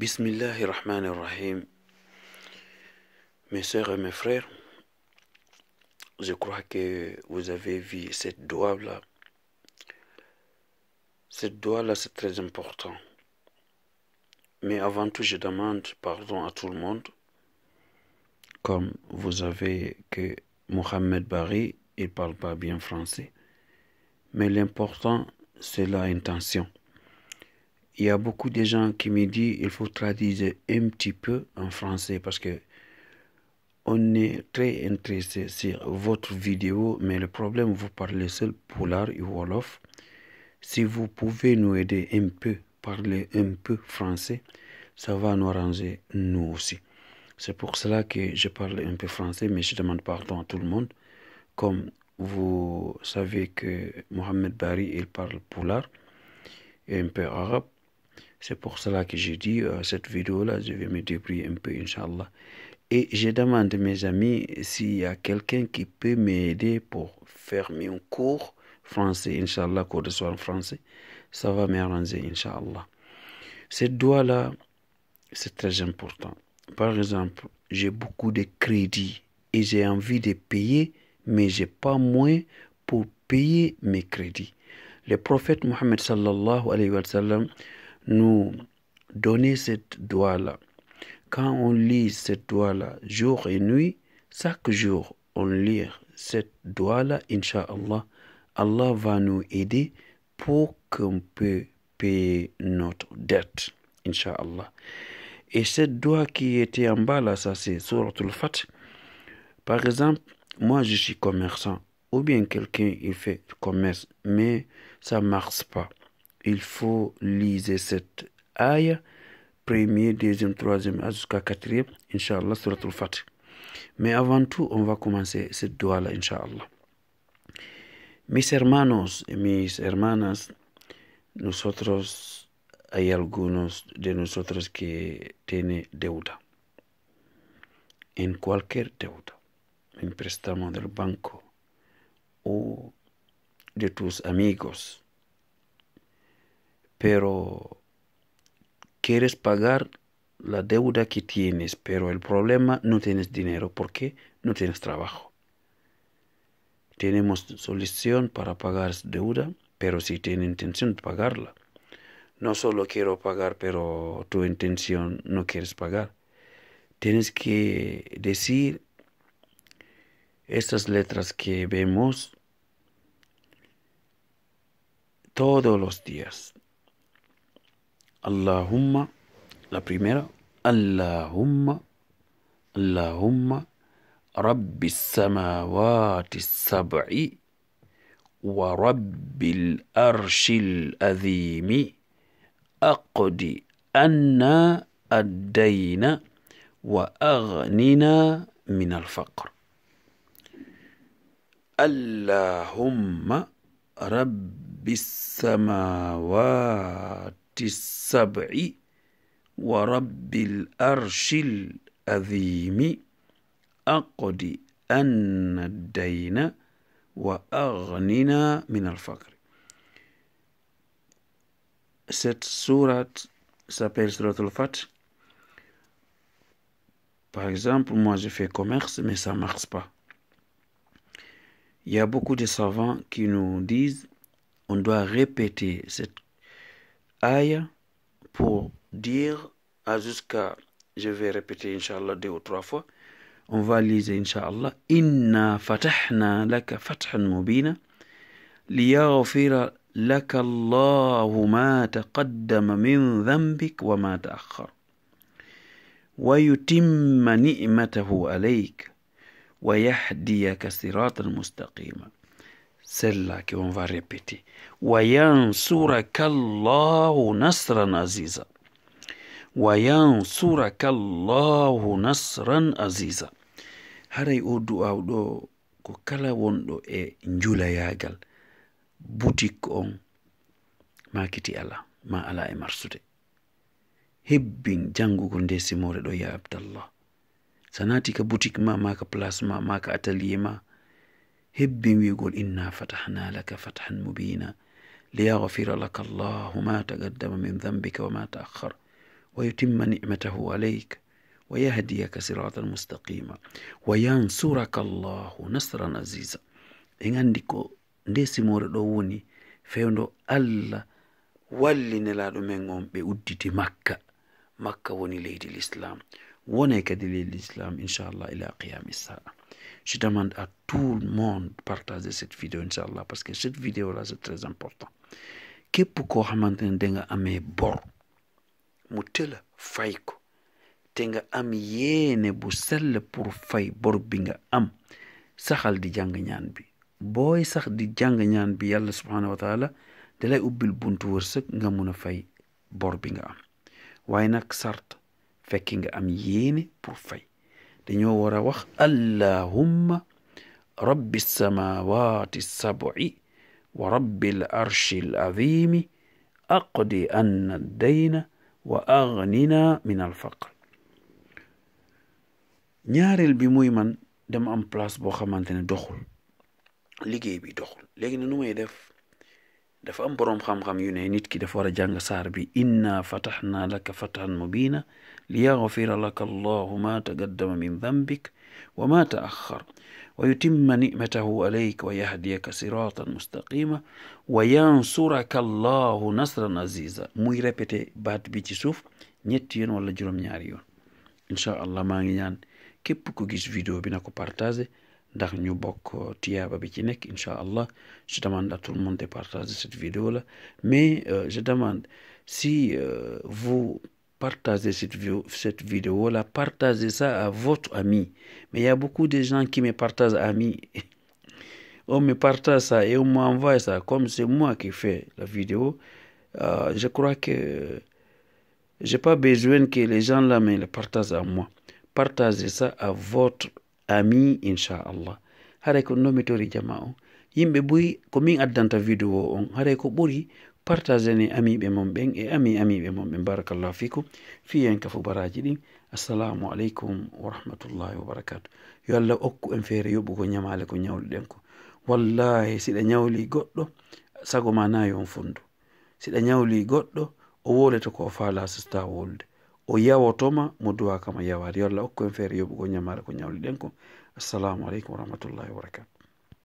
Bismillah ar-Rahman rahim Mes sœurs et mes frères, je crois que vous avez vu cette doigt-là. Cette doigt-là, c'est très important. Mais avant tout, je demande pardon à tout le monde. Comme vous avez que Mohamed Barry, il ne parle pas bien français. Mais l'important, c'est la intention il y a beaucoup de gens qui me disent il faut traduire un petit peu en français parce que on est très intéressé sur votre vidéo, mais le problème, vous parlez seul polar et wolof. Si vous pouvez nous aider un peu, parler un peu français, ça va nous arranger nous aussi. C'est pour cela que je parle un peu français, mais je demande pardon à tout le monde. Comme vous savez que Mohamed Bari, il parle polar et un peu arabe. C'est pour cela que j'ai dit, euh, cette vidéo-là, je vais me débrouiller un peu, Inch'Allah. Et je demande à mes amis s'il y a quelqu'un qui peut m'aider pour faire mon cours français, Inch'Allah, cours de soir en français. Ça va m'arranger, Inch'Allah. ces doigts là c'est très important. Par exemple, j'ai beaucoup de crédits et j'ai envie de payer, mais j'ai pas moins pour payer mes crédits. Le prophète Mohammed sallallahu alayhi wa sallam, nous donner cette doigt-là. Quand on lit cette doigt-là jour et nuit, chaque jour on lit cette doigt-là, Inch'Allah, Allah va nous aider pour qu'on peut payer notre dette, Inch'Allah. Et cette doigt qui était en bas là, ça c'est le fait Par exemple, moi je suis commerçant, ou bien quelqu'un il fait commerce, mais ça ne marche pas. il faut liser cette aya, premier, deuxième, troisième, jusqu'à quatrième, Inch'Allah, surat al fati Mais avant tout, on va commencer cette doua-là, insha'Allah. Mis hermanos y mis hermanas, nosotros hay algunos de nosotros que tienen deuda. En cualquier deuda, en préstamo del banco o de tus amigos pero quieres pagar la deuda que tienes, pero el problema no tienes dinero porque no tienes trabajo. Tenemos solución para pagar deuda, pero si tienes intención de pagarla. No solo quiero pagar, pero tu intención no quieres pagar. Tienes que decir estas letras que vemos todos los días, اللهم لا بريميرا اللهم اللهم رب السماوات السبع ورب الأرش الأذيم أقد أنا أدينا وأغننا من الفقر اللهم رب السماوات Cette sourate s'appelle Surat fat Par exemple, moi je fais commerce, mais ça ne marche pas. Il y a beaucoup de savants qui nous disent on doit répéter cette Aya, pour dire à jusqu'à, je vais répéter inshallah deux ou trois fois, on va lire inshallah Inna fatahna laka fathan mubina, liyaghfira laka Allahu ma taqaddama min dhanbik wa ma ta'akhkhar. ni'matahu alayk wa yahdiyaka al مستقيما celle-là que on va répéter wayansurakallahu nasran aziza wayansurakallahu nasran aziza haray o du'aw ɗo ko kala wonɗo e njulayagal boutique on makiti ala ma ala e marsude hebbin jangugo nde simore ɗo ya abdallah sanati ka boutique ma maka place ma maka atelier ma, ma هب ويقول إنا فتحنا لك فتحا مبينا ليغفر لك الله ما تقدم من ذنبك وما تأخر ويتم نعمته عليك ويهديك صراطا مستقيما وينصرك الله نصرا عزيزا إن عندك ko nde simore ألا ولي fewdo allah walli مكة مكة وني ليدي الإسلام woneka de l'islam inshallah ila qiyam isa je demande à tout le monde de partager cette vidéo inshallah parce que cette vidéo là c'est très important kep ko xamantene de nga amé bor mu tëla fay ko te nga am yene bu sel pour fay bor bi nga am saxal di jang ñaan bi boy sax di jang ñaan bi yalla subhanahu wa taala dalay ubbil buntu wursak nga mëna fay bor bi nga am waye nak sart فكينغ أم ييني بروفاي دنيو ورا وخ اللهم رب السماوات السبع ورب الأرش العظيم أقضي أن الدين وأغننا من الفقر نياري البيموي من دم أم بلاس بوخا مانتين دخل لجيبي دخل لكن نومي دف dafa am boroom xam-xam yu ne nit ki dafa war a jàng saar bi inna fataxnaa laka fathan mubina li yaxfira laka allahu ma taqaddama min dambik wa ma taaxar wa yutimma nicmatahu alayk wa yahdiyaka siratan mustaqima wa yansuraka allahu nasran aziza muy répété baat bi ci suuf ñetti yoon wala juróom-ñaari yoon incha allah maa ngi ñaan képp ku gis vidéo bi na ko partagé ñu je demande à tout le monde de partager cette vidéo là mais euh, je demande si euh, vous partagez cette vidéo, là partagez ça à votre ami mais il y a beaucoup de gens qui me partagent amis on me partage ça et on m'envoie ça comme c'est moi qui fais la vidéo euh, je crois que j'ai pas besoin que les gens là me le partagent à moi partagez ça à votre ami inchallah haray ko nomitori jama o yimɓe ɓuri komin addanta vidéo on haray ko ɓuri partage ne amiɓe mon ɓen e ami amiɓe monɓe barakallahu fikum fiyen kafo baraji ɗin assalamu aleykum wa rahmatullahi wa barakatu yo allah okku en feere yoɓugo ñamale ko ñawli ɗen ko wallahi siɗa ñawli goɗɗo sago ma nayi on fondu siɗa ñawli goɗɗo o wolete ko o faala sista wolde o yawo toma kama yawade yo allah hokku en feere yoɓugo ñamare ko ñawliɗen ko assalamu aleykum wa wabarakatu